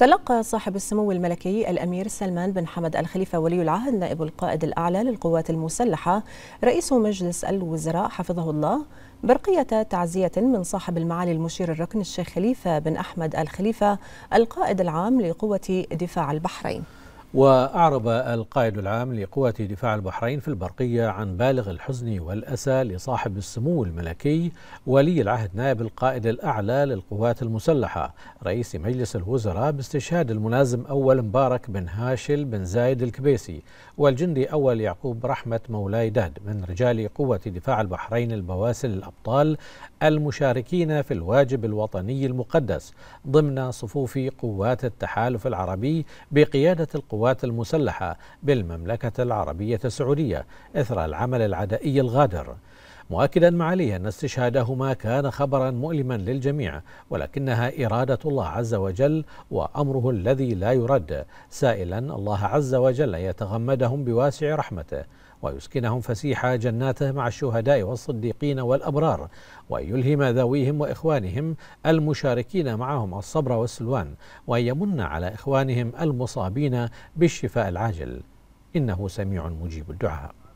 تلقى صاحب السمو الملكي الأمير سلمان بن حمد الخليفة ولي العهد نائب القائد الأعلى للقوات المسلحة رئيس مجلس الوزراء حفظه الله برقية تعزية من صاحب المعالي المشير الركن الشيخ خليفة بن أحمد الخليفة القائد العام لقوة دفاع البحرين وأعرب القائد العام لقوات دفاع البحرين في البرقية عن بالغ الحزن والأسى لصاحب السمو الملكي ولي العهد نائب القائد الأعلى للقوات المسلحة رئيس مجلس الوزراء باستشهاد الملازم أول مبارك بن هاشل بن زايد الكبيسي والجندي أول يعقوب رحمة مولاي داد من رجال قوة دفاع البحرين البواسل الأبطال المشاركين في الواجب الوطني المقدس ضمن صفوف قوات التحالف العربي بقيادة القوات القوات المسلحة بالمملكة العربية السعودية إثر العمل العدائي الغادر مؤكدا معاليا أن استشهادهما كان خبرا مؤلما للجميع ولكنها إرادة الله عز وجل وأمره الذي لا يرد سائلا الله عز وجل أن يتغمدهم بواسع رحمته ويسكنهم فسيح جناته مع الشهداء والصديقين والابرار ويلهم ذويهم واخوانهم المشاركين معهم الصبر والسلوان ويمن على اخوانهم المصابين بالشفاء العاجل انه سميع مجيب الدعاء